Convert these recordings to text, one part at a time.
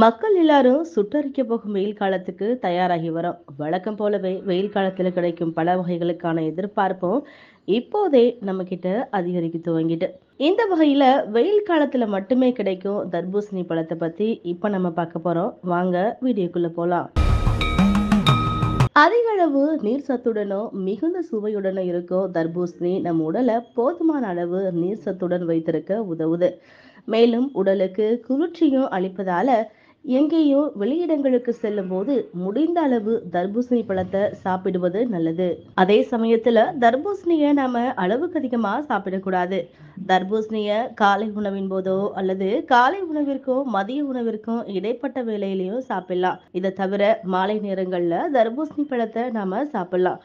மக்கள் எல்லாரும் சுட்டரிக்க போகும் வெயில் காலத்துக்கு தயாராகி வரும் வழக்கம் போலவே வெயில் காலத்தில் கிடைக்கும் பல வகைகளுக்கான எதிர்பார்ப்பும் இப்போதே நம்ம கிட்ட அதிகரிக்க துவங்கிட்டு இந்த வகையில வெயில் காலத்துல மட்டுமே கிடைக்கும் தர்பூசணி பழத்தை பத்தி இப்ப நம்ம பார்க்க போறோம் வாங்க வீடியோக்குள்ள போலாம் அதிக அளவு நீர் சத்துடனோ மிகுந்த சுவையுடனோ இருக்கும் தர்பூசணி நம் உடலை போதுமான அளவு நீர் சத்துடன் வைத்திருக்க உதவுது மேலும் உடலுக்கு குளிர்ச்சியும் அளிப்பதால எங்கேயோ வெளியிடங்களுக்கு செல்லும் போது முடிந்த அளவு தர்பூசணி பழத்தை சாப்பிடுவது நல்லது அதே சமயத்துல தர்பூசணிய நாம அளவுக்கு அதிகமா சாப்பிடக்கூடாது தர்பூசணிய காலை உணவின் போதோ அல்லது காலை உணவிற்கும் மதிய உணவிற்கும் இடைப்பட்ட வேலையிலையும் சாப்பிடலாம் இதை தவிர மாலை நேரங்கள்ல தர்பூசணி பழத்தை நாம சாப்பிடலாம்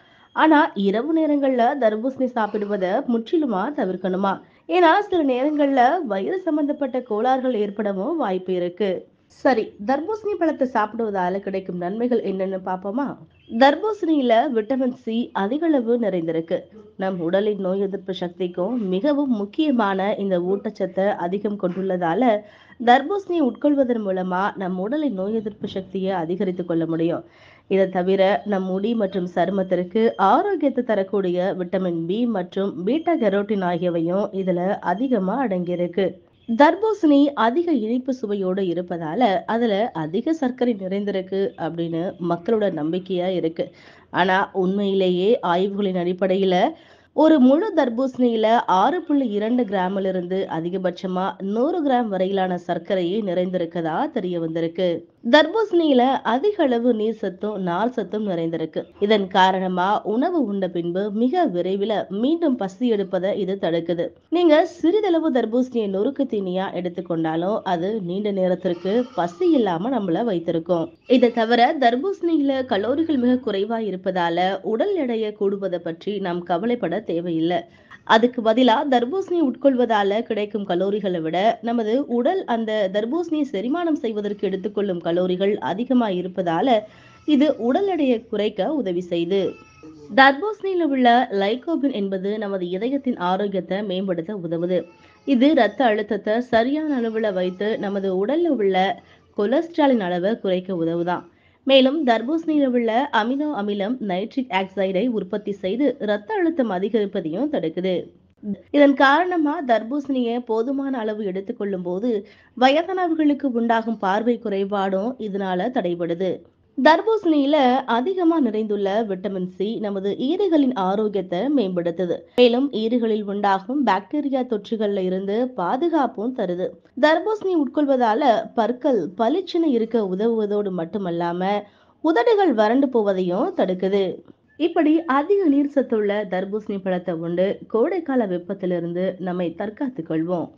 ஆனா இரவு நேரங்கள்ல தர்பூசணி சாப்பிடுவதை முற்றிலுமா தவிர்க்கணுமா ஏன்னா சில நேரங்கள்ல வயிறு சம்பந்தப்பட்ட கோளாறுகள் ஏற்படவும் வாய்ப்பு இருக்கு சரி தர்பூசணி பழத்தை சாப்பிடுவதால கிடைக்கும் நன்மைகள் என்னன்னு பார்ப்போமா தர்பூசணியில விட்டமின் சி அதிகளவு நிறைந்திருக்கு நம் உடலின் நோய் எதிர்ப்பு சக்திக்கும் மிகவும் முக்கியமான இந்த ஊட்டச்சத்தை அதிகம் கொண்டுள்ளதால தர்பூசணியை உட்கொள்வதன் மூலமா நம் உடலின் நோய் எதிர்ப்பு சக்தியை அதிகரித்துக் கொள்ள முடியும் இதை தவிர நம் முடி மற்றும் சருமத்திற்கு ஆரோக்கியத்தை தரக்கூடிய விட்டமின் பி மற்றும் பீட்டா கெரோட்டின் ஆகியவையும் இதுல அதிகமா அடங்கியிருக்கு தர்பூசணி அதிக இனிப்பு சுவையோடு இருப்பதால அதுல அதிக சர்க்கரை நிறைந்திருக்கு அப்படின்னு மக்களோட நம்பிக்கையா இருக்கு ஆனா உண்மையிலேயே ஆய்வுகளின் அடிப்படையில ஒரு முழு தர்பூசணியில ஆறு புள்ளி இரண்டு கிராமிலிருந்து அதிகபட்சமா நூறு கிராம் வரையிலான சர்க்கரையே நிறைந்திருக்கதா தெரிய வந்திருக்கு தர்பூசணியில அதிக அளவு நீர் சத்தும் நார் சத்தும் நிறைந்திருக்கு இதன் காரணமா உணவு உண்ட பின்பு மிக விரைவில் மீண்டும் பசி எடுப்பதை இது தடுக்குது நீங்க சிறிதளவு தர்பூசணியை நொறுக்கு தீனியா எடுத்துக்கொண்டாலும் அது நீண்ட நேரத்திற்கு பசி இல்லாம நம்மள வைத்திருக்கும் இதை தவிர தர்பூசணியில கலோரிகள் மிக குறைவா இருப்பதால உடல் எடையை கூடுவதை பற்றி நாம் கவலைப்பட தேவையில்லை அதுக்கு பதிலாக தர்பூசணி உட்கொள்வதால கிடைக்கும் கலோரிகளை விட நமது உடல் அந்த தர்பூசணியை செரிமானம் செய்வதற்கு எடுத்துக்கொள்ளும் கலோரிகள் அதிகமாக இருப்பதால இது உடல் எடையை குறைக்க உதவி செய்து தர்பூசணியில் உள்ள லைகோபின் என்பது நமது இதயத்தின் ஆரோக்கியத்தை மேம்படுத்த உதவுது இது இரத்த அழுத்தத்தை சரியான அளவில் வைத்து நமது உடலில் உள்ள கொலஸ்ட்ராலின் அளவை குறைக்க உதவுதான் மேலும் தர்பூசணியில் உள்ள அமினோ அமிலம் நைட்ரிக் ஆக்சைடை உற்பத்தி செய்து இரத்த அழுத்தம் அதிகரிப்பதையும் தடுக்குது இதன் காரணமா தர்பூசணியை போதுமான அளவு எடுத்துக்கொள்ளும் போது வயதானவர்களுக்கு உண்டாகும் பார்வை குறைபாடும் இதனால தடைபடுது தர்பூசணியில அதிகமா நிறைந்துள்ள விட்டமின் சி நமது ஈறுகளின் ஆரோக்கியத்தை மேம்படுத்துது மேலும் ஈறுகளில் உண்டாகும் பாக்டீரியா தொற்றுகள்ல இருந்து பாதுகாப்பும் தருது தர்பூசணி உட்கொள்வதால பற்கள் பளிச்சுன்னு இருக்க உதவுவதோடு மட்டுமல்லாம உதடுகள் வறண்டு போவதையும் தடுக்குது இப்படி அதிக நீர் சத்துள்ள தர்பூசணி பழத்தை உண்டு கோடைக்கால வெப்பத்திலிருந்து நம்மை தற்காத்துக் கொள்வோம்